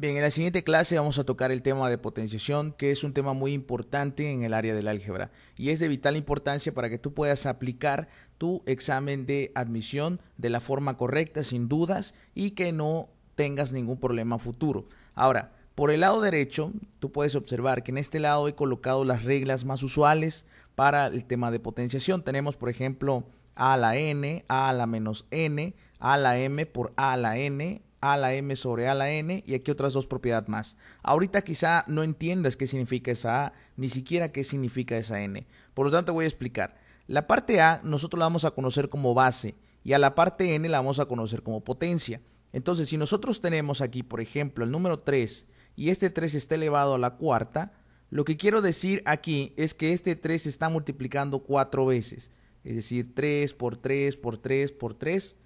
Bien, en la siguiente clase vamos a tocar el tema de potenciación, que es un tema muy importante en el área del álgebra y es de vital importancia para que tú puedas aplicar tu examen de admisión de la forma correcta, sin dudas, y que no tengas ningún problema futuro. Ahora, por el lado derecho, tú puedes observar que en este lado he colocado las reglas más usuales para el tema de potenciación. Tenemos, por ejemplo, a la n, a a la menos n, a a la m por a a la n, a la m sobre a la n y aquí otras dos propiedades más. Ahorita quizá no entiendas qué significa esa a, ni siquiera qué significa esa n. Por lo tanto voy a explicar. La parte a nosotros la vamos a conocer como base y a la parte n la vamos a conocer como potencia. Entonces si nosotros tenemos aquí por ejemplo el número 3 y este 3 está elevado a la cuarta, lo que quiero decir aquí es que este 3 se está multiplicando cuatro veces. Es decir, 3 por 3 por 3 por 3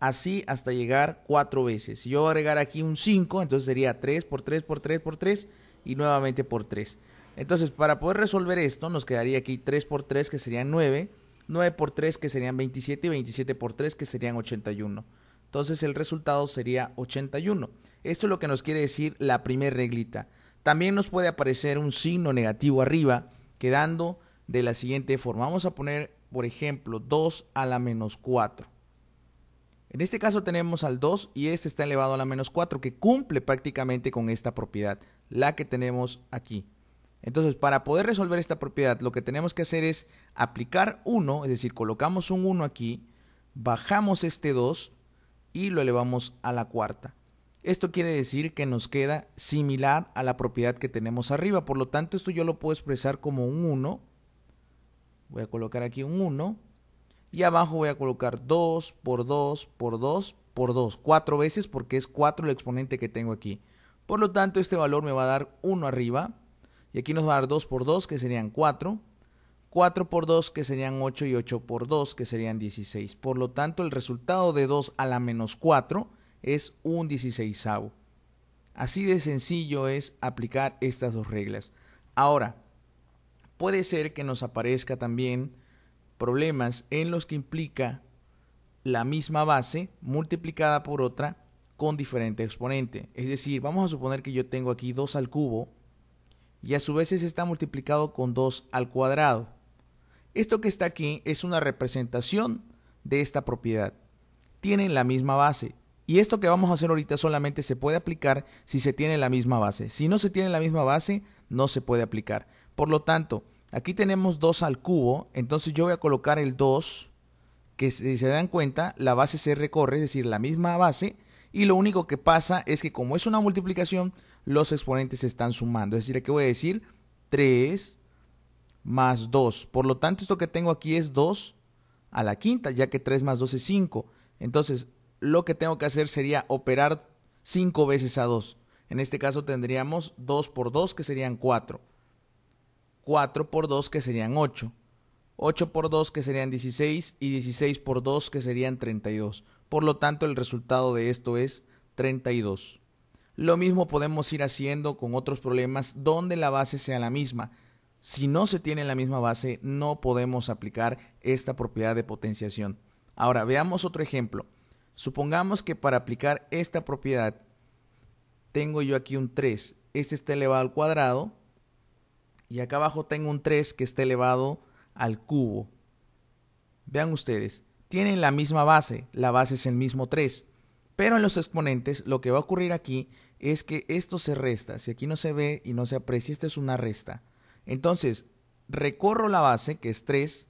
así hasta llegar cuatro veces. Si yo agregar aquí un 5, entonces sería 3 por 3 por 3 por 3 y nuevamente por 3. Entonces, para poder resolver esto, nos quedaría aquí 3 por 3 que serían 9, 9 por 3 que serían 27 y 27 por 3 que serían 81. Entonces el resultado sería 81. Esto es lo que nos quiere decir la primera reglita. También nos puede aparecer un signo negativo arriba, quedando de la siguiente forma. Vamos a poner, por ejemplo, 2 a la menos 4. En este caso tenemos al 2 y este está elevado a la menos 4 que cumple prácticamente con esta propiedad, la que tenemos aquí. Entonces, para poder resolver esta propiedad, lo que tenemos que hacer es aplicar 1, es decir, colocamos un 1 aquí, bajamos este 2 y lo elevamos a la cuarta. Esto quiere decir que nos queda similar a la propiedad que tenemos arriba. Por lo tanto, esto yo lo puedo expresar como un 1. Voy a colocar aquí un 1 y abajo voy a colocar 2 por 2 por 2 por 2, 4 veces porque es 4 el exponente que tengo aquí. Por lo tanto, este valor me va a dar 1 arriba y aquí nos va a dar 2 por 2 que serían 4, 4 por 2 que serían 8 y 8 por 2 que serían 16. Por lo tanto, el resultado de 2 a la menos 4 es un 16 Así de sencillo es aplicar estas dos reglas. Ahora, puede ser que nos aparezca también problemas en los que implica la misma base multiplicada por otra con diferente exponente. Es decir, vamos a suponer que yo tengo aquí 2 al cubo y a su vez está multiplicado con 2 al cuadrado. Esto que está aquí es una representación de esta propiedad. Tienen la misma base. Y esto que vamos a hacer ahorita solamente se puede aplicar si se tiene la misma base. Si no se tiene la misma base, no se puede aplicar. Por lo tanto, Aquí tenemos 2 al cubo, entonces yo voy a colocar el 2, que si se dan cuenta, la base se recorre, es decir, la misma base, y lo único que pasa es que como es una multiplicación, los exponentes se están sumando. Es decir, aquí voy a decir 3 más 2. Por lo tanto, esto que tengo aquí es 2 a la quinta, ya que 3 más 2 es 5. Entonces, lo que tengo que hacer sería operar 5 veces a 2. En este caso tendríamos 2 por 2, que serían 4. 4 por 2 que serían 8, 8 por 2 que serían 16 y 16 por 2 que serían 32. Por lo tanto, el resultado de esto es 32. Lo mismo podemos ir haciendo con otros problemas donde la base sea la misma. Si no se tiene la misma base, no podemos aplicar esta propiedad de potenciación. Ahora, veamos otro ejemplo. Supongamos que para aplicar esta propiedad, tengo yo aquí un 3. Este está elevado al cuadrado y acá abajo tengo un 3 que está elevado al cubo. Vean ustedes, tienen la misma base, la base es el mismo 3, pero en los exponentes lo que va a ocurrir aquí es que esto se resta, si aquí no se ve y no se aprecia, esta es una resta. Entonces, recorro la base, que es 3,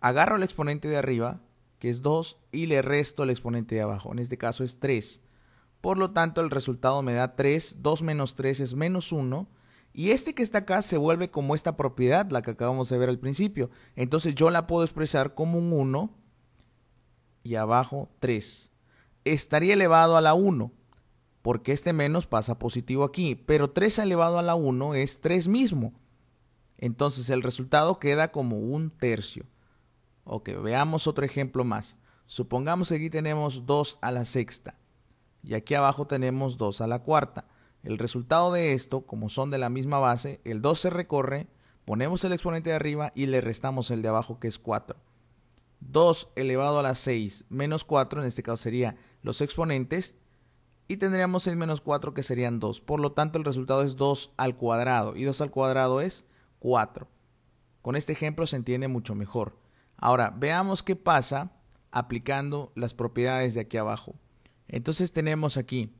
agarro el exponente de arriba, que es 2, y le resto el exponente de abajo, en este caso es 3. Por lo tanto, el resultado me da 3, 2 menos 3 es menos 1, y este que está acá se vuelve como esta propiedad, la que acabamos de ver al principio. Entonces yo la puedo expresar como un 1 y abajo 3. Estaría elevado a la 1, porque este menos pasa positivo aquí. Pero 3 elevado a la 1 es 3 mismo. Entonces el resultado queda como un tercio. Ok, veamos otro ejemplo más. Supongamos que aquí tenemos 2 a la sexta. Y aquí abajo tenemos 2 a la cuarta. El resultado de esto, como son de la misma base, el 2 se recorre, ponemos el exponente de arriba y le restamos el de abajo que es 4. 2 elevado a la 6 menos 4, en este caso sería los exponentes, y tendríamos 6 menos 4 que serían 2. Por lo tanto, el resultado es 2 al cuadrado y 2 al cuadrado es 4. Con este ejemplo se entiende mucho mejor. Ahora, veamos qué pasa aplicando las propiedades de aquí abajo. Entonces tenemos aquí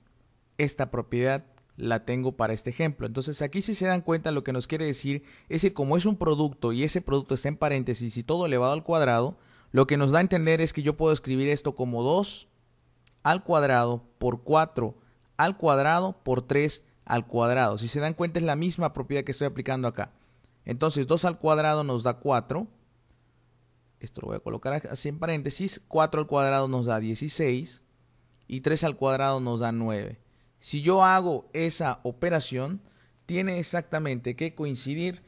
esta propiedad la tengo para este ejemplo. Entonces aquí si se dan cuenta lo que nos quiere decir es que como es un producto y ese producto está en paréntesis y todo elevado al cuadrado, lo que nos da a entender es que yo puedo escribir esto como 2 al cuadrado por 4 al cuadrado por 3 al cuadrado. Si se dan cuenta es la misma propiedad que estoy aplicando acá. Entonces 2 al cuadrado nos da 4. Esto lo voy a colocar así en paréntesis. 4 al cuadrado nos da 16 y 3 al cuadrado nos da 9. Si yo hago esa operación, tiene exactamente que coincidir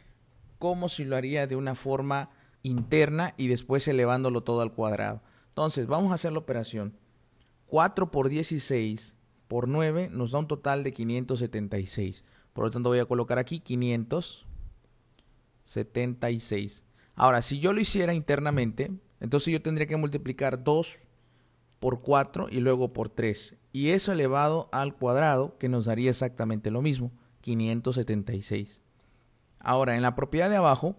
como si lo haría de una forma interna y después elevándolo todo al cuadrado. Entonces, vamos a hacer la operación. 4 por 16 por 9 nos da un total de 576. Por lo tanto, voy a colocar aquí 576. Ahora, si yo lo hiciera internamente, entonces yo tendría que multiplicar 2 por 4 y luego por 3 y eso elevado al cuadrado que nos daría exactamente lo mismo, 576. Ahora, en la propiedad de abajo,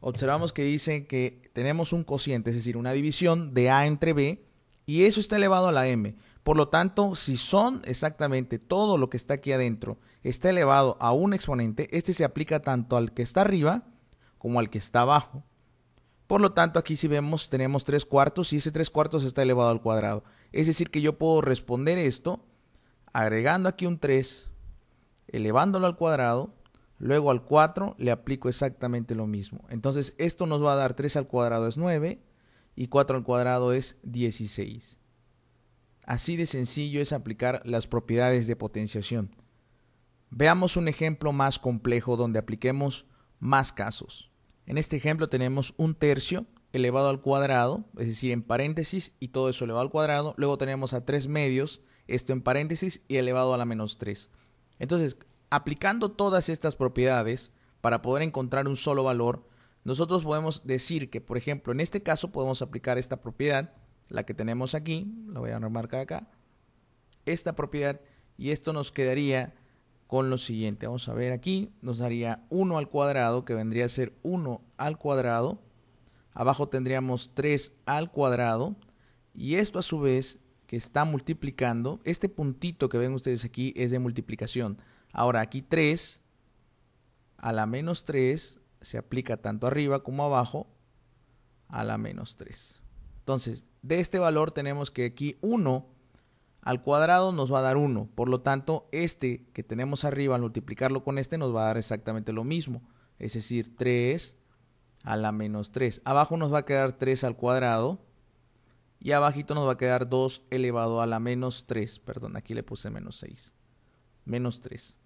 observamos que dice que tenemos un cociente, es decir, una división de A entre B, y eso está elevado a la M. Por lo tanto, si son exactamente todo lo que está aquí adentro está elevado a un exponente, este se aplica tanto al que está arriba como al que está abajo. Por lo tanto, aquí si vemos tenemos 3 cuartos y ese 3 cuartos está elevado al cuadrado. Es decir, que yo puedo responder esto agregando aquí un 3, elevándolo al cuadrado, luego al 4 le aplico exactamente lo mismo. Entonces esto nos va a dar 3 al cuadrado es 9 y 4 al cuadrado es 16. Así de sencillo es aplicar las propiedades de potenciación. Veamos un ejemplo más complejo donde apliquemos más casos. En este ejemplo tenemos un tercio elevado al cuadrado, es decir, en paréntesis y todo eso elevado al cuadrado. Luego tenemos a 3 medios, esto en paréntesis y elevado a la menos 3. Entonces, aplicando todas estas propiedades para poder encontrar un solo valor, nosotros podemos decir que, por ejemplo, en este caso podemos aplicar esta propiedad, la que tenemos aquí, la voy a remarcar acá, esta propiedad y esto nos quedaría con lo siguiente. Vamos a ver aquí, nos daría 1 al cuadrado, que vendría a ser 1 al cuadrado Abajo tendríamos 3 al cuadrado. Y esto a su vez que está multiplicando, este puntito que ven ustedes aquí es de multiplicación. Ahora aquí 3 a la menos 3 se aplica tanto arriba como abajo a la menos 3. Entonces, de este valor tenemos que aquí 1 al cuadrado nos va a dar 1. Por lo tanto, este que tenemos arriba al multiplicarlo con este nos va a dar exactamente lo mismo. Es decir, 3 a la menos 3. Abajo nos va a quedar 3 al cuadrado. Y abajito nos va a quedar 2 elevado a la menos 3. Perdón, aquí le puse menos 6. Menos 3.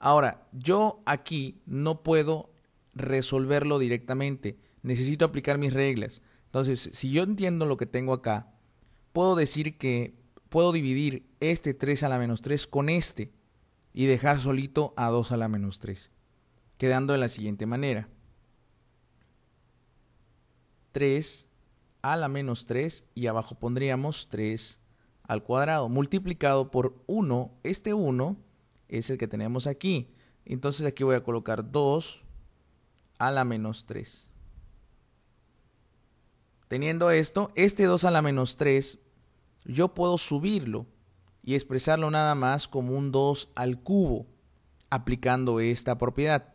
Ahora, yo aquí no puedo resolverlo directamente. Necesito aplicar mis reglas. Entonces, si yo entiendo lo que tengo acá, puedo decir que puedo dividir este 3 a la menos 3 con este y dejar solito a 2 a la menos 3, quedando de la siguiente manera. 3 a la menos 3 y abajo pondríamos 3 al cuadrado multiplicado por 1. Este 1 es el que tenemos aquí. Entonces aquí voy a colocar 2 a la menos 3. Teniendo esto, este 2 a la menos 3, yo puedo subirlo y expresarlo nada más como un 2 al cubo, aplicando esta propiedad.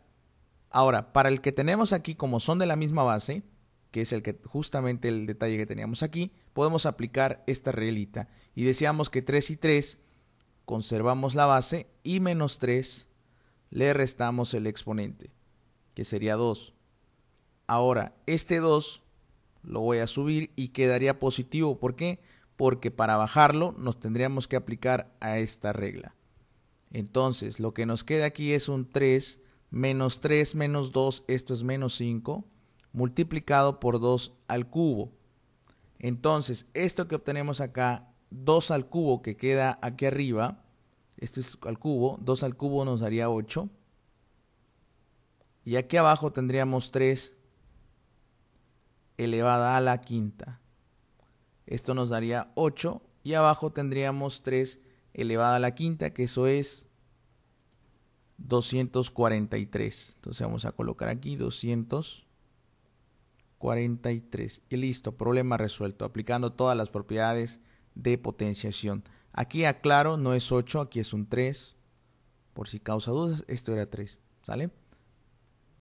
Ahora, para el que tenemos aquí, como son de la misma base, que es el que justamente el detalle que teníamos aquí, podemos aplicar esta reglita. Y decíamos que 3 y 3 conservamos la base y menos 3 le restamos el exponente, que sería 2. Ahora, este 2 lo voy a subir y quedaría positivo. ¿Por qué? Porque para bajarlo nos tendríamos que aplicar a esta regla. Entonces, lo que nos queda aquí es un 3 menos 3 menos 2, esto es menos 5 multiplicado por 2 al cubo. Entonces, esto que obtenemos acá, 2 al cubo que queda aquí arriba, esto es al cubo, 2 al cubo nos daría 8. Y aquí abajo tendríamos 3 elevada a la quinta. Esto nos daría 8 y abajo tendríamos 3 elevada a la quinta, que eso es 243. Entonces vamos a colocar aquí 243. 43. Y listo, problema resuelto, aplicando todas las propiedades de potenciación. Aquí aclaro, no es 8, aquí es un 3. Por si causa dudas, esto era 3. ¿Sale?